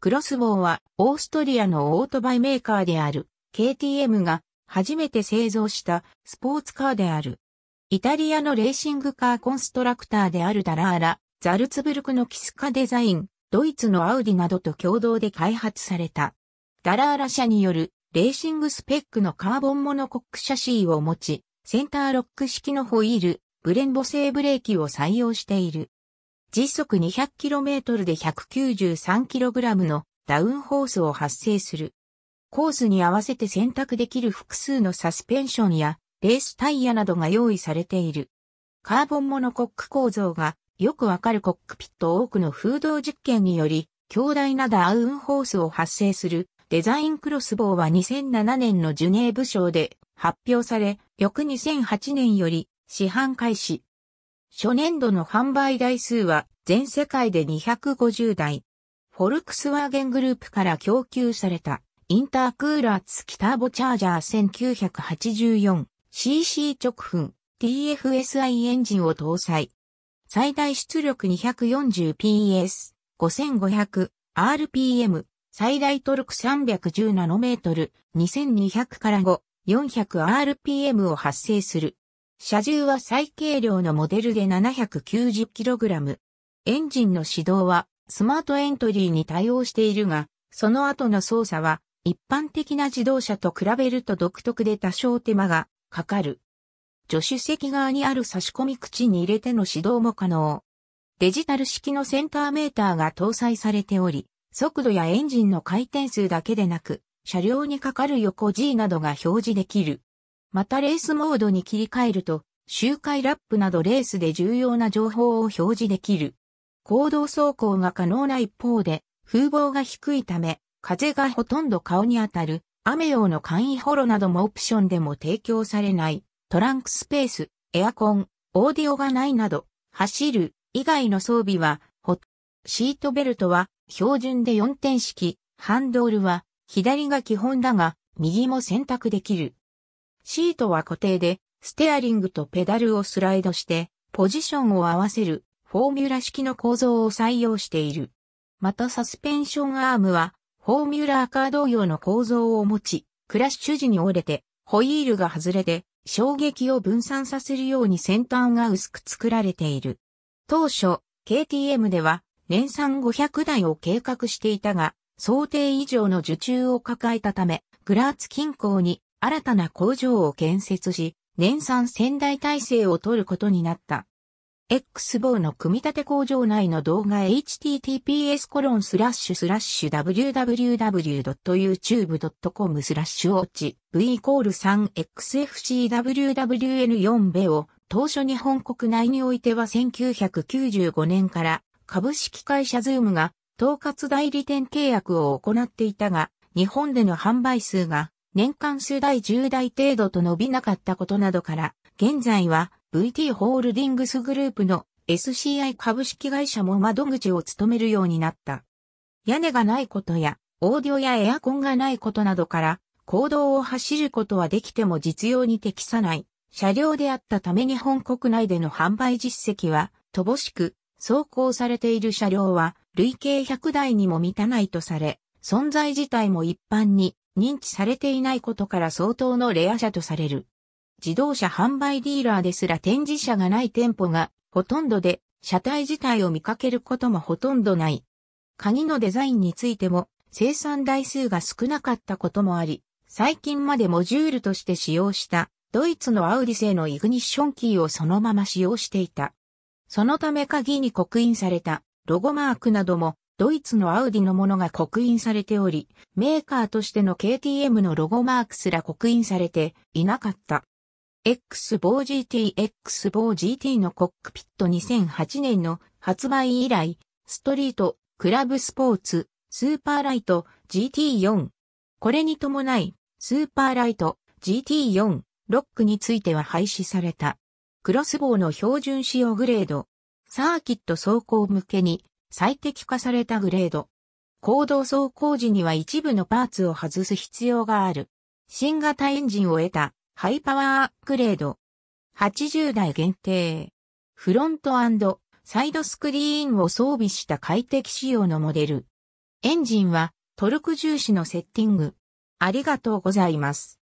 クロスボウはオーストリアのオートバイメーカーである KTM が初めて製造したスポーツカーである。イタリアのレーシングカーコンストラクターであるダラーラ、ザルツブルクのキスカデザイン、ドイツのアウディなどと共同で開発された。ダラーラ社によるレーシングスペックのカーボンモノコックシャシーを持ち、センターロック式のホイール、ブレンボ製ブレーキを採用している。時速 200km で 193kg のダウンホースを発生する。コースに合わせて選択できる複数のサスペンションやレースタイヤなどが用意されている。カーボンモノコック構造がよくわかるコックピット多くの風洞実験により強大なダウンホースを発生するデザインクロスボウは2007年のジュネーブ賞で発表され、翌2008年より市販開始。初年度の販売台数は全世界で250台。フォルクスワーゲングループから供給されたインタークーラー付きターボチャージャー 1984cc 直噴 TFSI エンジンを搭載。最大出力 240PS、5500、RPM、最大トルク310ナノメートル、2200から5、400RPM を発生する。車重は最軽量のモデルで 790kg。エンジンの始動はスマートエントリーに対応しているが、その後の操作は一般的な自動車と比べると独特で多少手間がかかる。助手席側にある差し込み口に入れての始動も可能。デジタル式のセンターメーターが搭載されており、速度やエンジンの回転数だけでなく、車両にかかる横 G などが表示できる。またレースモードに切り替えると、周回ラップなどレースで重要な情報を表示できる。行動走行が可能な一方で、風防が低いため、風がほとんど顔に当たる、雨用の簡易ホロなどもオプションでも提供されない、トランクスペース、エアコン、オーディオがないなど、走る以外の装備は、ホシートベルトは標準で4点式、ハンドルは左が基本だが、右も選択できる。シートは固定で、ステアリングとペダルをスライドして、ポジションを合わせるフォーミュラ式の構造を採用している。またサスペンションアームは、フォーミュラーカー同様の構造を持ち、クラッシュ時に折れて、ホイールが外れて、衝撃を分散させるように先端が薄く作られている。当初、KTM では、年産500台を計画していたが、想定以上の受注を抱えたため、グラーツ近郊に新たな工場を建設し、年産仙台体制を取ることになった。X o の組み立て工場内の動画 https コロンスラッシュスラッシュ www.youtube.com スラッシュオーチ v イコール 3xfcwwn4 ベを当初日本国内においては1995年から株式会社ズームが統括代理店契約を行っていたが日本での販売数が年間数台10台程度と伸びなかったことなどから、現在は VT ホールディングスグループの SCI 株式会社も窓口を務めるようになった。屋根がないことや、オーディオやエアコンがないことなどから、公道を走ることはできても実用に適さない、車両であったため日本国内での販売実績は、乏しく、走行されている車両は、累計100台にも満たないとされ、存在自体も一般に認知されていないことから相当のレア車とされる。自動車販売ディーラーですら展示車がない店舗がほとんどで車体自体を見かけることもほとんどない。鍵のデザインについても生産台数が少なかったこともあり、最近までモジュールとして使用したドイツのアウディ製のイグニッションキーをそのまま使用していた。そのため鍵に刻印されたロゴマークなどもドイツのアウディのものが刻印されており、メーカーとしての KTM のロゴマークすら刻印されていなかった。X o GT X o GT のコックピット2008年の発売以来、ストリート、クラブスポーツ、スーパーライト GT4。これに伴い、スーパーライト GT4 ロックについては廃止された。クロスボウの標準仕様グレード。サーキット走行向けに最適化されたグレード。行動走行時には一部のパーツを外す必要がある。新型エンジンを得たハイパワーアップグレード。80台限定。フロントサイドスクリーンを装備した快適仕様のモデル。エンジンはトルク重視のセッティング。ありがとうございます。